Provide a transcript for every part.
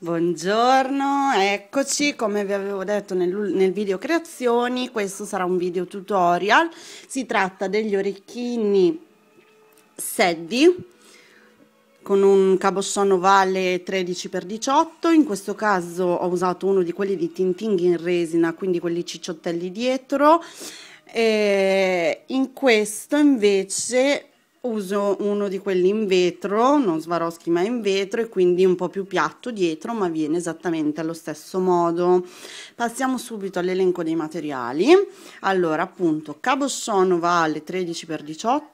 Buongiorno, eccoci, come vi avevo detto nel, nel, video creazioni, questo sarà un video tutorial, si tratta degli orecchini seddi con un cabochon ovale 13x18, in questo caso ho usato uno di quelli di Tinting in resina, quindi quelli cicciottelli dietro, e in questo invece uso uno di quelli in vetro, non Swarovski ma in vetro e quindi un po' più piatto dietro ma viene esattamente allo stesso modo. Passiamo subito all'elenco dei materiali. Allora appunto Cabossono vale 13x18,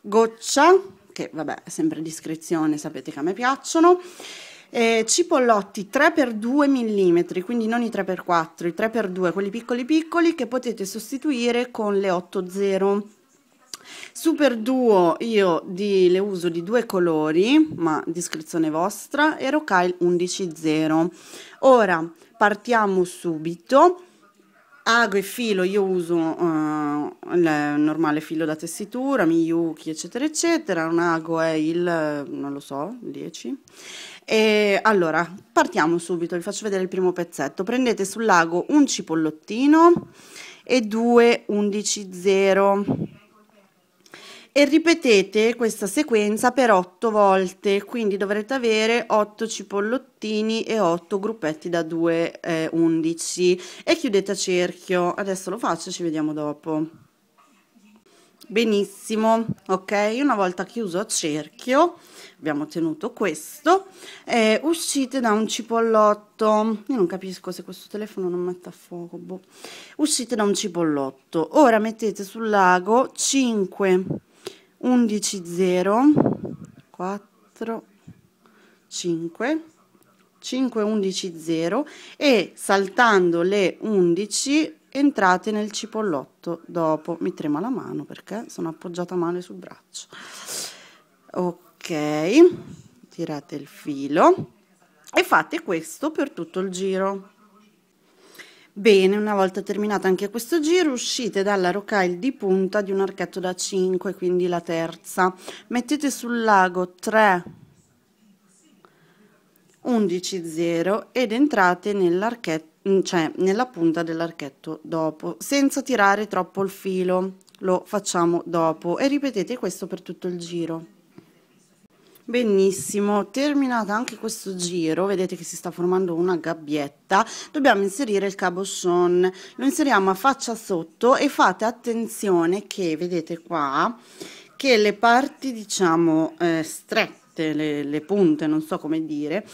goccia che vabbè è sempre discrezione sapete che a me piacciono. Eh, cipollotti 3x2 mm, quindi non i 3x4, i 3x2, quelli piccoli piccoli che potete sostituire con le 8 0 Super duo io di, le uso di due colori, ma discrezione vostra, e Rocaille 11.0. Ora partiamo subito. Ago e filo io uso uh, il normale filo da tessitura, Miyuki eccetera eccetera, un ago è il, non lo so, 10. E allora, partiamo subito, vi faccio vedere il primo pezzetto. Prendete sull'ago un cipollottino e due 110 e ripetete questa sequenza per 8 volte, quindi dovrete avere 8 cipollottini e 8 gruppetti da 2 eh, 11 e chiudete a cerchio. Adesso lo faccio, ci vediamo dopo. Benissimo, ok? Una volta chiuso a cerchio, abbiamo ottenuto questo, eh, uscite da un cipollotto, io non capisco se questo telefono non mette a fuoco, boh. uscite da un cipollotto, ora mettete sul lago 5 11 0 4 5 5 11 0 e saltando le 11 entrate nel cipollotto dopo mi trema la mano perché sono appoggiata male sul braccio ok tirate il filo e fate questo per tutto il giro Bene, una volta terminato anche questo giro, uscite dalla rocaille di punta di un archetto da 5, quindi la terza. Mettete sul lago 3, 11, 0 ed entrate cioè nella punta dell'archetto dopo, senza tirare troppo il filo, lo facciamo dopo e ripetete questo per tutto il giro. Benissimo, terminato anche questo giro, vedete che si sta formando una gabbietta, dobbiamo inserire il cabochon, lo inseriamo a faccia sotto e fate attenzione che, vedete qua, che le parti diciamo eh, strette, le, le punte, non so come dire,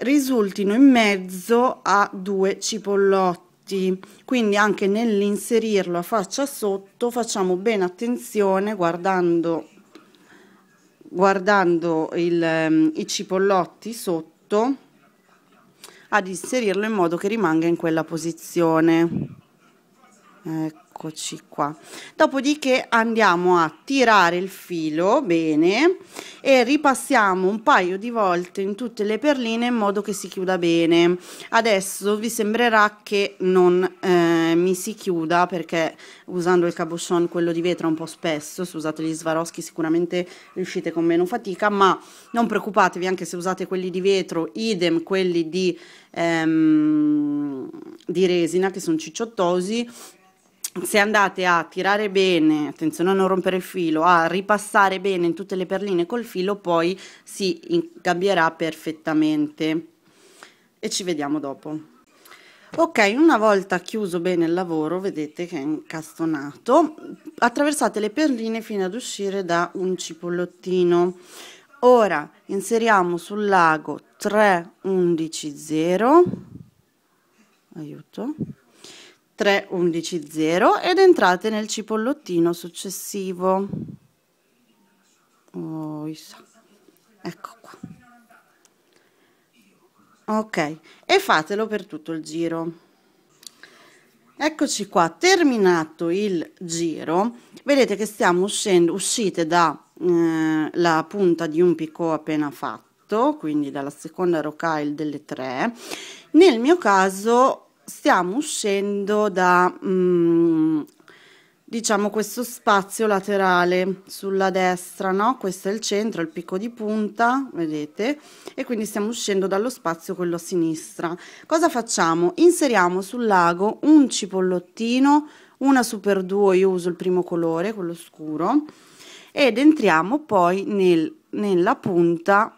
risultino in mezzo a due cipollotti quindi anche nell'inserirlo a faccia sotto facciamo bene attenzione guardando guardando il, ehm, i cipollotti sotto ad inserirlo in modo che rimanga in quella posizione eccoci qua dopodiché andiamo a tirare il filo bene e ripassiamo un paio di volte in tutte le perline in modo che si chiuda bene adesso vi sembrerà che non eh, mi si chiuda perché usando il cabochon, quello di vetro, un po' spesso, se usate gli Swarovski sicuramente riuscite con meno fatica, ma non preoccupatevi anche se usate quelli di vetro, idem quelli di, ehm, di resina che sono cicciottosi, se andate a tirare bene, attenzione a non rompere il filo, a ripassare bene in tutte le perline col filo, poi si ingabbierà perfettamente. E ci vediamo dopo ok una volta chiuso bene il lavoro vedete che è incastonato attraversate le perline fino ad uscire da un cipollottino ora inseriamo sul lago 3 11 0 aiuto 3 11 0 ed entrate nel cipollottino successivo oh, ecco qua ok e fatelo per tutto il giro eccoci qua terminato il giro vedete che stiamo uscendo uscite da eh, la punta di un picco appena fatto quindi dalla seconda rocaille delle tre nel mio caso stiamo uscendo da mm, diciamo questo spazio laterale sulla destra no questo è il centro il picco di punta vedete e quindi stiamo uscendo dallo spazio quello a sinistra cosa facciamo inseriamo sul lago un cipollottino una super duo io uso il primo colore quello scuro ed entriamo poi nel, nella punta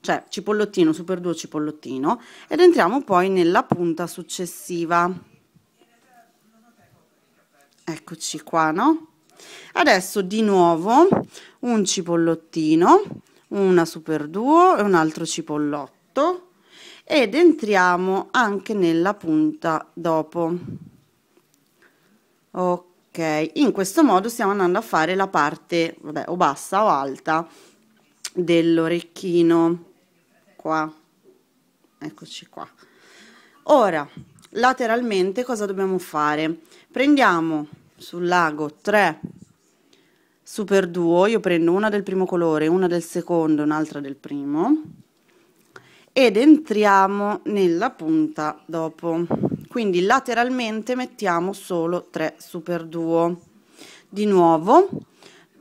cioè cipollottino super duo cipollottino ed entriamo poi nella punta successiva eccoci qua no adesso di nuovo un cipollottino una super duo e un altro cipollotto ed entriamo anche nella punta dopo ok in questo modo stiamo andando a fare la parte vabbè, o bassa o alta dell'orecchino qua eccoci qua ora lateralmente cosa dobbiamo fare Prendiamo sul lago 3 super 2 io prendo una del primo colore, una del secondo, un'altra del primo ed entriamo nella punta dopo. Quindi lateralmente mettiamo solo 3 super 2 Di nuovo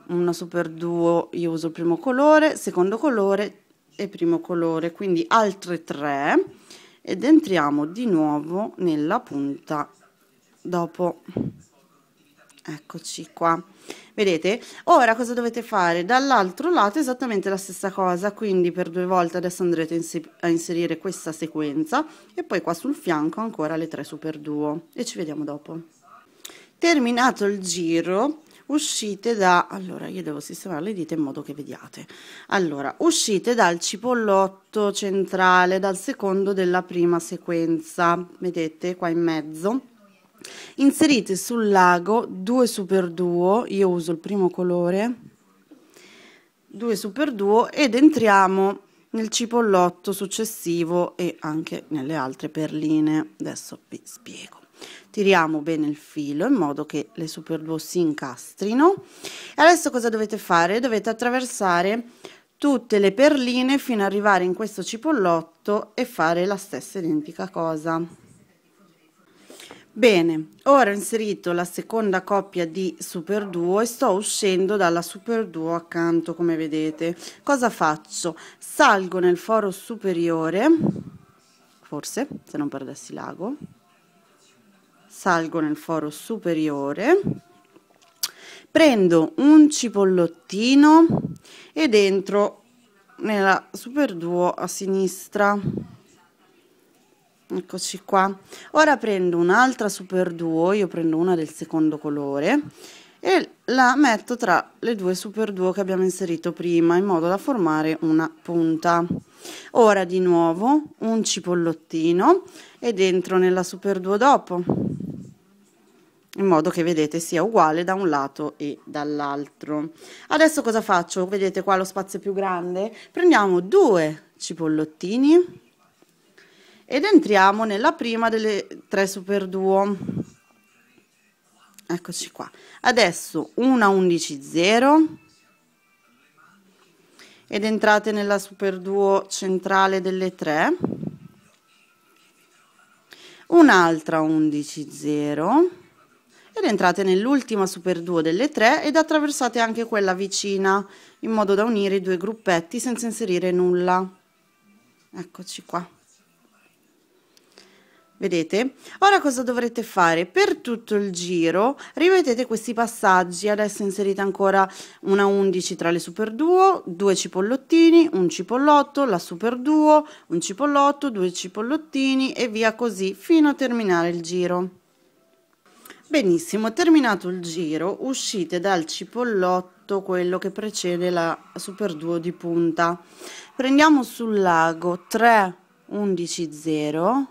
una super 2 io uso il primo colore, secondo colore e primo colore, quindi altre 3 ed entriamo di nuovo nella punta dopo eccoci qua vedete ora cosa dovete fare dall'altro lato esattamente la stessa cosa quindi per due volte adesso andrete a inserire questa sequenza e poi qua sul fianco ancora le 3 super duo e ci vediamo dopo terminato il giro uscite da allora io devo sistemare le dita in modo che vediate allora uscite dal cipollotto centrale dal secondo della prima sequenza vedete qua in mezzo Inserite sul lago 2 super duo, io uso il primo colore, 2 super duo ed entriamo nel cipollotto successivo e anche nelle altre perline. Adesso vi spiego. Tiriamo bene il filo in modo che le super duo si incastrino. E adesso cosa dovete fare? Dovete attraversare tutte le perline fino ad arrivare in questo cipollotto e fare la stessa identica cosa. Bene, ora ho inserito la seconda coppia di Super Duo e sto uscendo dalla Super Duo accanto come vedete. Cosa faccio? Salgo nel foro superiore, forse se non perdessi l'ago, salgo nel foro superiore, prendo un cipollottino ed entro nella Super Duo a sinistra eccoci qua ora prendo un'altra super duo io prendo una del secondo colore e la metto tra le due super duo che abbiamo inserito prima in modo da formare una punta ora di nuovo un cipollottino e dentro nella super duo dopo in modo che vedete sia uguale da un lato e dall'altro adesso cosa faccio vedete qua lo spazio più grande prendiamo due cipollottini ed entriamo nella prima delle tre super duo eccoci qua adesso una 11 0 ed entrate nella super duo centrale delle tre un'altra 11 0 ed entrate nell'ultima super duo delle tre ed attraversate anche quella vicina in modo da unire i due gruppetti senza inserire nulla eccoci qua vedete ora cosa dovrete fare per tutto il giro rivedete questi passaggi adesso inserite ancora una 11 tra le super duo due cipollottini un cipollotto la super duo un cipollotto due cipollottini e via così fino a terminare il giro benissimo terminato il giro uscite dal cipollotto quello che precede la super duo di punta prendiamo sul lago 3 11 0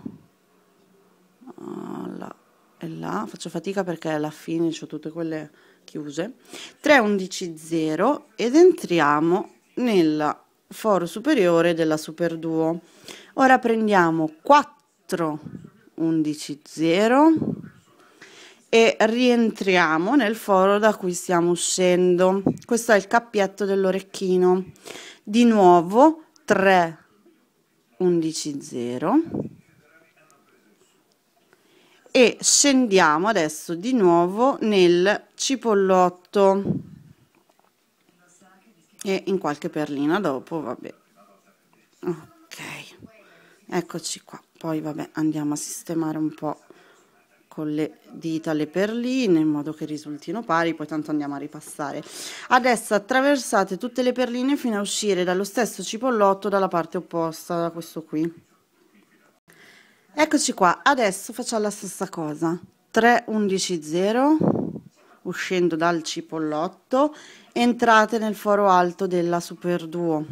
Ah, là e là, faccio fatica perché alla fine ho tutte quelle chiuse, 3.11.0 ed entriamo nel foro superiore della Super Duo. Ora prendiamo 4.11.0 e rientriamo nel foro da cui stiamo uscendo. Questo è il cappietto dell'orecchino. Di nuovo 3.11.0 e scendiamo adesso di nuovo nel cipollotto e in qualche perlina dopo vabbè ok eccoci qua poi vabbè andiamo a sistemare un po' con le dita le perline in modo che risultino pari poi tanto andiamo a ripassare adesso attraversate tutte le perline fino a uscire dallo stesso cipollotto dalla parte opposta da questo qui Eccoci qua, adesso facciamo la stessa cosa. 3, 11, 0, uscendo dal cipollotto, entrate nel foro alto della Super Duo.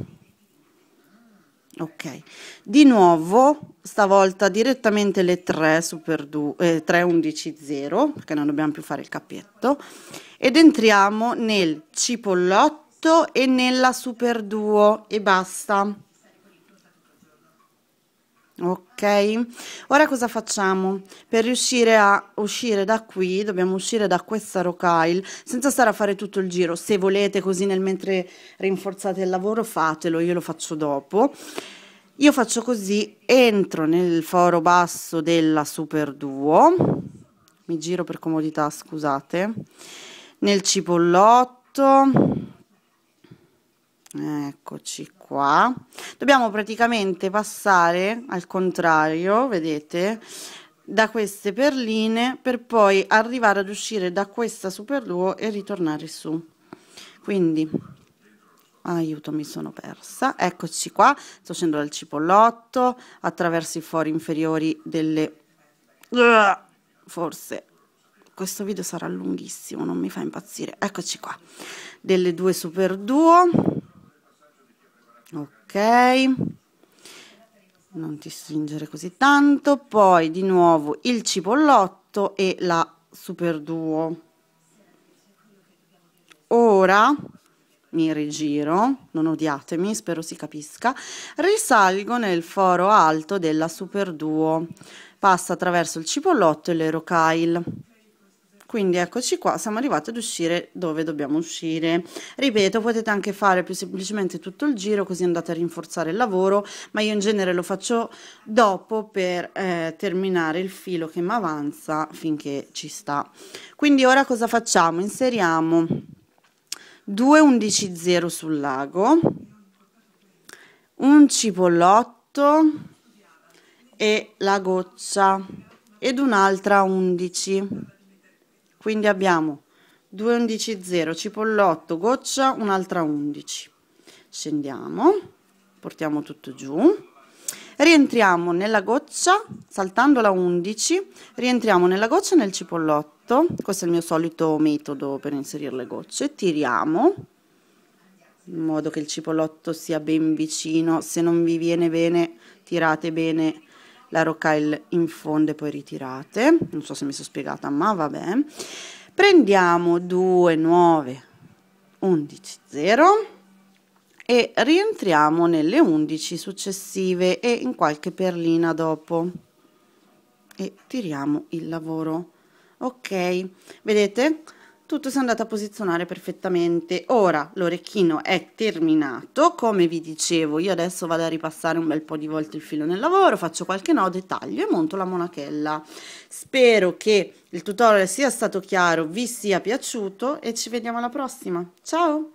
Ok, di nuovo, stavolta direttamente le 3, super du, 3, 11, 0, perché non dobbiamo più fare il cappietto, ed entriamo nel cipollotto e nella super duo e basta ok ora cosa facciamo per riuscire a uscire da qui dobbiamo uscire da questa rocaille senza stare a fare tutto il giro se volete così nel mentre rinforzate il lavoro fatelo io lo faccio dopo io faccio così entro nel foro basso della super duo mi giro per comodità scusate nel cipollotto eccoci qua dobbiamo praticamente passare al contrario vedete da queste perline per poi arrivare ad uscire da questa super duo e ritornare su quindi aiuto mi sono persa eccoci qua sto scendendo dal cipollotto attraverso i fori inferiori delle forse questo video sarà lunghissimo non mi fa impazzire eccoci qua delle due super duo ok non ti stringere così tanto poi di nuovo il cipollotto e la super duo ora mi rigiro, non odiatemi, spero si capisca, risalgo nel foro alto della Super Duo, passa attraverso il cipollotto e l'Erocail quindi eccoci qua siamo arrivati ad uscire dove dobbiamo uscire ripeto potete anche fare più semplicemente tutto il giro così andate a rinforzare il lavoro ma io in genere lo faccio dopo per eh, terminare il filo che mi avanza finché ci sta quindi ora cosa facciamo inseriamo 2 11 0 sul lago un cipollotto e la goccia ed un'altra 11 quindi abbiamo 2 11 0, cipollotto, goccia, un'altra 11. Scendiamo, portiamo tutto giù. Rientriamo nella goccia, saltando la 11, rientriamo nella goccia nel cipollotto. Questo è il mio solito metodo per inserire le gocce. Tiriamo in modo che il cipollotto sia ben vicino. Se non vi viene bene, tirate bene la rocaille in fondo e poi ritirate, non so se mi sono spiegata, ma vabbè. Prendiamo 2, 9, 11, 0 e rientriamo nelle 11 successive e in qualche perlina dopo e tiriamo il lavoro. Ok, vedete? tutto si è andato a posizionare perfettamente. Ora l'orecchino è terminato, come vi dicevo io adesso vado a ripassare un bel po' di volte il filo nel lavoro, faccio qualche nodo taglio e monto la monachella. Spero che il tutorial sia stato chiaro, vi sia piaciuto e ci vediamo alla prossima. Ciao!